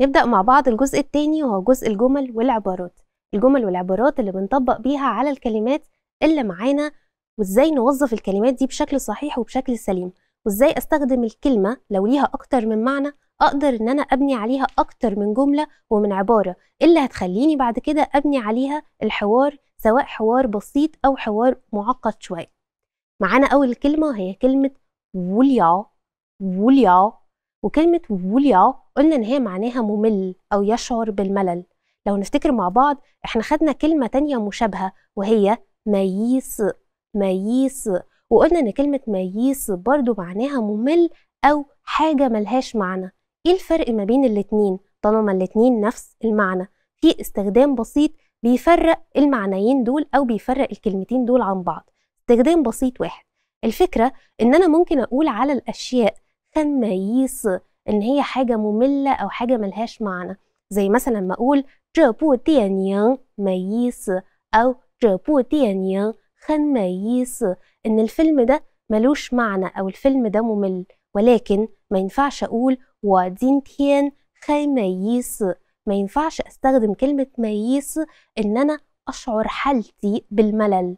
نبدأ مع بعض الجزء التاني وهو جزء الجمل والعبارات الجمل والعبارات اللي بنطبق بيها على الكلمات اللي معانا وازاي نوظف الكلمات دي بشكل صحيح وبشكل سليم وازاي استخدم الكلمة لو ليها أكتر من معنى أقدر إن أنا أبني عليها أكتر من جملة ومن عبارة إيه اللي هتخليني بعد كده أبني عليها الحوار سواء حوار بسيط أو حوار معقد شوية معانا أول كلمة هي كلمة وليا وليا وكلمة ووليا قلنا إن هي معناها ممل أو يشعر بالملل لو نفتكر مع بعض إحنا خدنا كلمة تانية مشابهة وهي مييس مييس وقلنا إن كلمة مييس برضو معناها ممل أو حاجة ملهاش معنى إيه الفرق ما بين الاتنين طالما الاتنين نفس المعنى في استخدام بسيط بيفرق المعنيين دول أو بيفرق الكلمتين دول عن بعض استخدام بسيط واحد الفكرة إن أنا ممكن أقول على الأشياء كان مقيس ان هي حاجه ممله او حاجه ملهاش معنى زي مثلا ما اقول 这部电影没意思 او 这部电影很没意思 ان الفيلم ده ملوش معنى او الفيلم ده ممل ولكن ما ينفعش اقول تيان 我今天很没意思 ما ينفعش استخدم كلمه 没意思 ان انا اشعر حالتي بالملل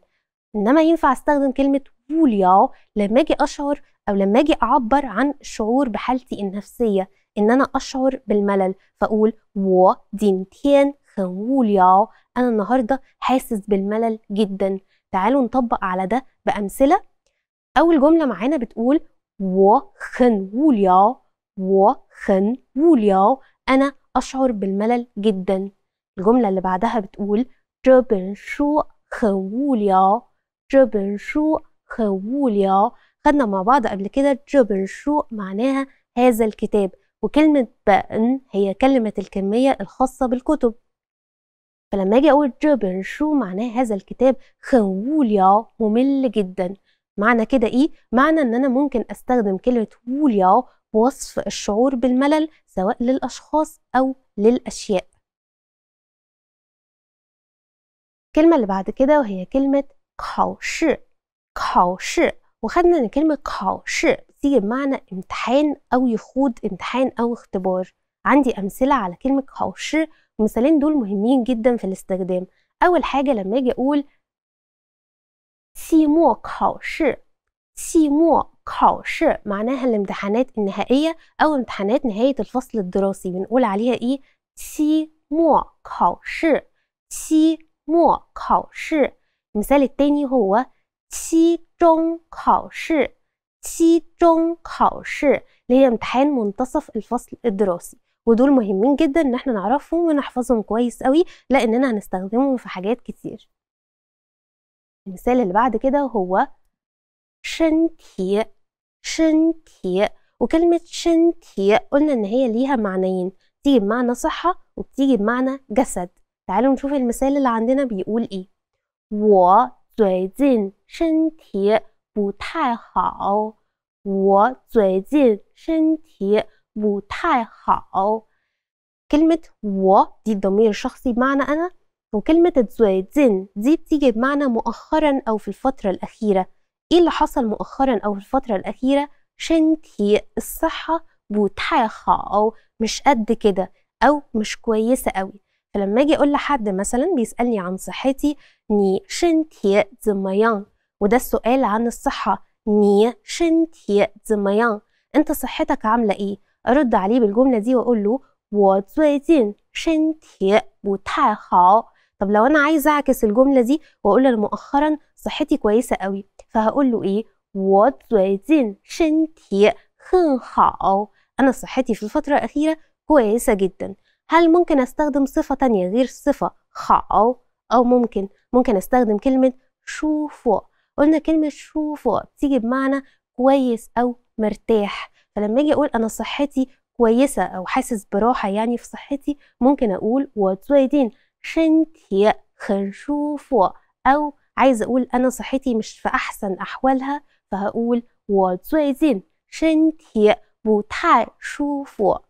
انما ينفع استخدم كلمه 无聊 لما اجي اشعر او لما اجي اعبر عن الشعور بحالتي النفسيه ان انا اشعر بالملل فاقول و دين تيان ياو انا النهارده حاسس بالملل جدا تعالوا نطبق على ده بامثله اول جمله معانا بتقول و خن ياو و خن ياو انا اشعر بالملل جدا الجمله اللي بعدها بتقول جبن جبن شو شو 这本书很无聊这本书很无聊 خدنا مع بعض قبل كده جوبن شو معناها هذا الكتاب وكلمة بأن هي كلمة الكمية الخاصة بالكتب فلما اجي اقول جوبن شو معناه هذا الكتاب خوليا ممل جدا معنى كده ايه معنى ان انا ممكن استخدم كلمه ووليا وصف الشعور بالملل سواء للاشخاص او للاشياء الكلمه اللي بعد كده وهي كلمه 考试考试 وخدنا ان كلمه كاوشي بتيجي بمعنى امتحان او يخوض امتحان او اختبار عندي امثله على كلمه كاوشي المثالين دول مهمين جدا في الاستخدام اول حاجه لما اجي اقول سيمو كاوشي سيمو كاوشي معناها الامتحانات النهائيه او امتحانات نهايه الفصل الدراسي بنقول عليها ايه سي مو كاوشي سي مو كاوشي المثال التاني هو 期中考试期中考试 اللي هي امتحان منتصف الفصل الدراسي ودول مهمين جدا ان احنا نعرفهم ونحفظهم كويس قوي لاننا هنستخدمهم في حاجات كتير المثال اللي بعد كده هو شنتي شنتي وكلمة شنتي قلنا ان هي ليها معنيين بتيجي بمعنى صحة وبتيجي بمعنى جسد تعالوا نشوف المثال اللي عندنا بيقول ايه و 最近身体不太好。我最近身体不太好。كلمة و دي ضمير شخصي بمعنى أنا وكلمة زوي زين دي بتيجي بمعنى مؤخرا أو في الفترة الأخيرة إيه اللي حصل مؤخرا أو في الفترة الأخيرة شنتي الصحة بو تاي مش قد كده أو مش كويسة أوي فلما اجي اقول لحد مثلا بيسالني عن صحتي ني شن تي زميان وده السؤال عن الصحه ني شن تي زميان انت صحتك عامله ايه ارد عليه بالجمله دي واقول له و شن تي بو تاي هاو طب لو انا عايز اعكس الجمله دي واقول له مؤخرا صحتي كويسه قوي فهقول له ايه و شن تي هن هاو انا صحتي في الفتره الاخيره كويسه جدا هل ممكن استخدم صفة تانية غير صفة خاو أو ممكن ممكن استخدم كلمة شوفو قلنا كلمة شوفو بتيجي بمعنى كويس أو مرتاح فلما اجي أقول أنا صحتي كويسة أو حاسس براحة يعني في صحتي ممكن أقول وزويدين شنتي خنشوفو أو عايز أقول أنا صحتي مش في أحسن أحوالها فهقول 我最近身体不太舒服。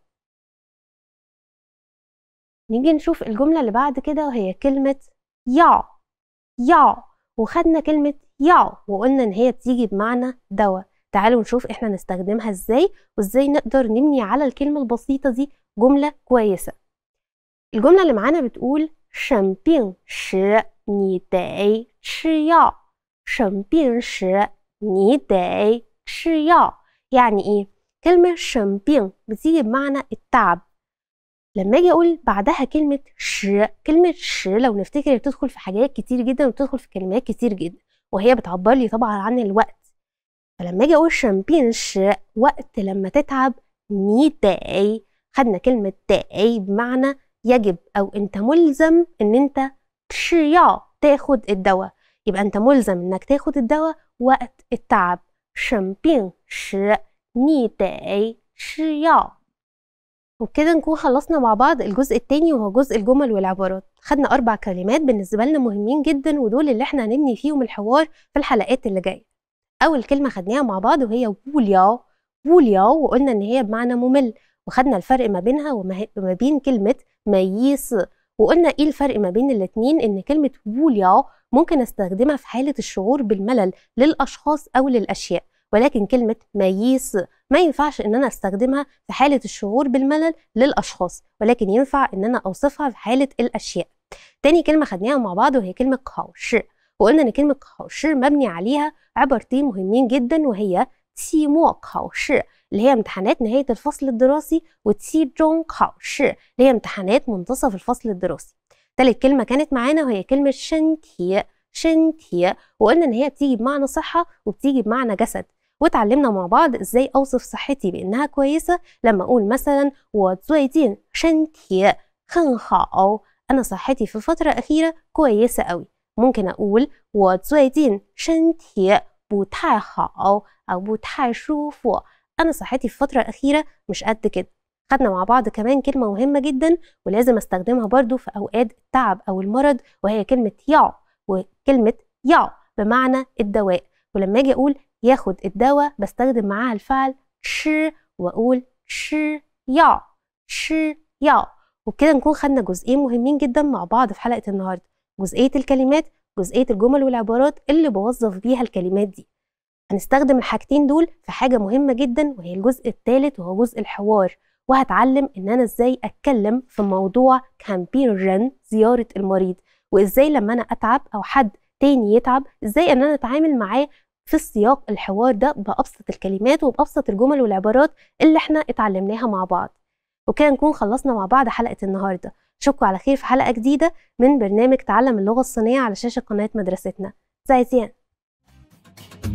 نيجي نشوف الجملة اللي بعد كده وهي كلمة يا يا وخدنا كلمة يا وقلنا ان هي بتيجي بمعنى دواء تعالوا نشوف احنا نستخدمها ازاي وازاي نقدر نبني على الكلمة البسيطة دي جملة كويسة الجملة اللي معانا بتقول ش ني داي شيا يعني ايه كلمة بين بتيجي بمعنى التعب لما اجي اقول بعدها كلمه ش كلمه ش لو نفتكر بتدخل في حاجات كتير جدا وبتدخل في كلمات كتير جدا وهي بتعبر لي طبعا عن الوقت فلما اجي اقول شامبين ش وقت لما تتعب ني داي خدنا كلمه داي بمعنى يجب او انت ملزم ان انت تشيا تاخد الدواء يبقى انت ملزم انك تاخد الدواء وقت التعب شامبين ش ني داي شيا وبكده نكون خلصنا مع بعض الجزء التاني وهو جزء الجمل والعبارات خدنا أربع كلمات بالنسبة لنا مهمين جدا ودول اللي احنا هنبني فيهم الحوار في الحلقات اللي جاية أول كلمة خدناها مع بعض وهي ووليا ووليا وقلنا إن هي بمعنى ممل وخدنا الفرق ما بينها وما بين كلمة ميس وقلنا إيه الفرق ما بين الاتنين إن كلمة ووليا ممكن استخدمها في حالة الشعور بالملل للأشخاص أو للأشياء ولكن كلمة ميس ما ينفعش ان انا استخدمها في حاله الشعور بالملل للاشخاص ولكن ينفع ان انا اوصفها في حاله الاشياء تاني كلمه خدناها مع بعض وهي كلمه كاوش وقلنا ان كلمه كاوش مبني عليها عبارتين مهمين جدا وهي تسي مو كاوش اللي هي امتحانات نهايه الفصل الدراسي وتسي جون كاوش اللي هي امتحانات منتصف الفصل الدراسي تالت كلمه كانت معانا وهي كلمه شنتي شنتي وقلنا ان هي بتيجي بمعنى صحه وبتيجي بمعنى جسد وتعلمنا مع بعض ازاي اوصف صحتي بانها كويسه لما اقول مثلا 我最近身体很好 انا صحتي في الفتره الاخيره كويسه قوي ممكن اقول 我最近身体不太好 او 不太舒服 انا صحتي في الفتره الاخيره مش قد كده خدنا مع بعض كمان كلمة مهمة جدا ولازم استخدمها برضو في أوقات التعب أو المرض وهي كلمة ياو وكلمة ياو بمعنى الدواء ولما اجي اقول ياخد الدواء بستخدم معاها الفعل ش واقول ش يا ش يا وبكده نكون خدنا جزئين مهمين جدا مع بعض في حلقه النهارده جزئيه الكلمات جزئيه الجمل والعبارات اللي بوظف بيها الكلمات دي هنستخدم الحاجتين دول في حاجه مهمه جدا وهي الجزء الثالث وهو جزء الحوار وهتعلم ان انا ازاي اتكلم في موضوع كامبيرن زياره المريض وازاي لما انا اتعب او حد تاني يتعب ازاي ان انا اتعامل معاه في السياق الحوار ده بأبسط الكلمات وبأبسط الجمل والعبارات اللي احنا اتعلمناها مع بعض وكده نكون خلصنا مع بعض حلقة النهاردة شكوا على خير في حلقة جديدة من برنامج تعلم اللغة الصينية على شاشة قناة مدرستنا زي زيان